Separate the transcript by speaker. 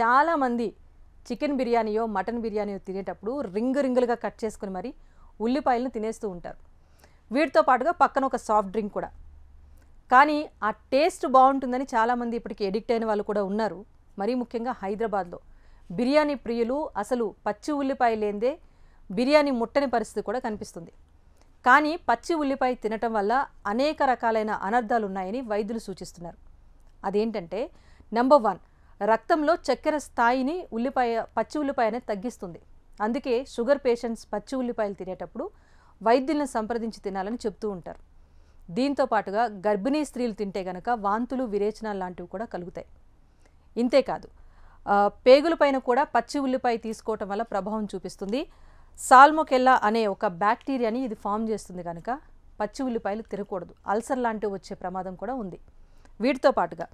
Speaker 1: చాలామంది chicken బిర్యానీయో mutton బిర్యానీయో తినేటప్పుడు ring రింగులుగా cut చేసుకుని మరి ఉల్లిపాయలను తినేస్తూ ఉంటారు వీటితో పాటుగా పక్కన ఒక సాఫ్ట్ డ్రింక్ కూడా కానీ ఆ టేస్ట్ బాగుంటుందని చాలామంది ఇప్పటికి ఎడిక్ట్ అయిన వాళ్ళు కూడా ఉన్నారు మరీ ముఖ్యంగా హైదరాబాద్లో బిర్యానీ ప్రియులు అసలు పచ్చి ఉల్లిపాయ లేదే బిర్యానీ ముట్టని పరిస్థితి కూడా కనిపిస్తుంది కానీ పచ్చి ఉల్లిపాయ తినటం వల్ల అనేక రకాలైన అనర్థాలు ఉన్నాయని వైద్యులు సూచిస్తున్నారు అదేంటంటే నెంబర్ వన్ రక్తంలో చక్కెర స్థాయిని ఉల్లిపాయ పచ్చి ఉల్లిపాయని తగ్గిస్తుంది అందుకే షుగర్ పేషెంట్స్ పచ్చి ఉల్లిపాయలు తినేటప్పుడు వైద్యులను సంప్రదించి తినాలని చెప్తూ ఉంటారు దీంతో పాటుగా గర్భిణీ స్త్రీలు తింటే గనక వాంతులు విరేచనాలు లాంటివి కూడా కలుగుతాయి ఇంతేకాదు పేగులపైన కూడా పచ్చి ఉల్లిపాయ తీసుకోవటం వల్ల ప్రభావం చూపిస్తుంది సాల్మోకెల్లా అనే ఒక బ్యాక్టీరియాని ఇది ఫామ్ చేస్తుంది కనుక పచ్చి ఉల్లిపాయలు తినకూడదు అల్సర్ లాంటివి వచ్చే ప్రమాదం కూడా ఉంది వీటితో పాటుగా